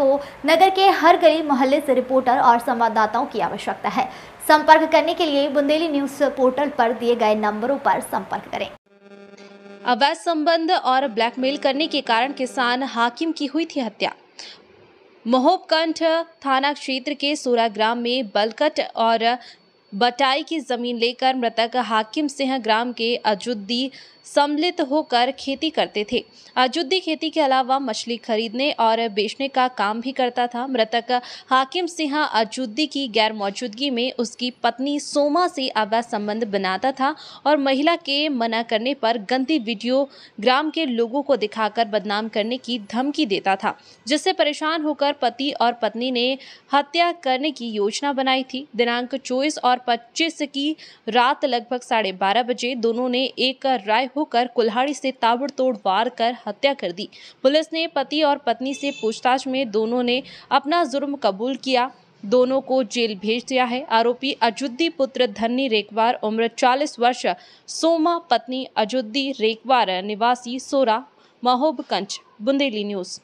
को नगर के हर गली मोहल्ले से रिपोर्टर और संवाददाताओं की आवश्यकता है संपर्क करने के लिए बुंदेली न्यूज पोर्टल पर दिए गए नंबरों पर संपर्क करें अवैध संबंध और ब्लैकमेल करने के कारण किसान हाकिम की हुई थी हत्या महोबकंठ थाना क्षेत्र के सोरा ग्राम में बलकट और बटाई की जमीन लेकर मृतक हाकिम सिंह ग्राम के अजुद्दी सम्मिलित होकर खेती करते थे अजुद्दी खेती के अलावा मछली खरीदने और बेचने का काम भी करता था मृतक हाकिम सिंह अजुद्दी की गैर मौजूदगी में उसकी पत्नी सोमा से अवैध संबंध बनाता था और महिला के मना करने पर गंदी वीडियो ग्राम के लोगों को दिखाकर बदनाम करने की धमकी देता था जिससे परेशान होकर पति और पत्नी ने हत्या करने की योजना बनाई थी दिनांक चौबीस और 2025 की रात लगभग साढ़े बारह बजे दोनों ने एक राय होकर कुल्हाड़ी से ताबड़तोड़ वार कर हत्या कर दी पुलिस ने पति और पत्नी से पूछताछ में दोनों ने अपना जुर्म कबूल किया दोनों को जेल भेज दिया है आरोपी अजुद्दी पुत्र धन्नी रेखवार उम्र 40 वर्ष सोमा पत्नी अजुद्दी रेखवार निवासी सोरा महोबगंज बुंदेली न्यूज़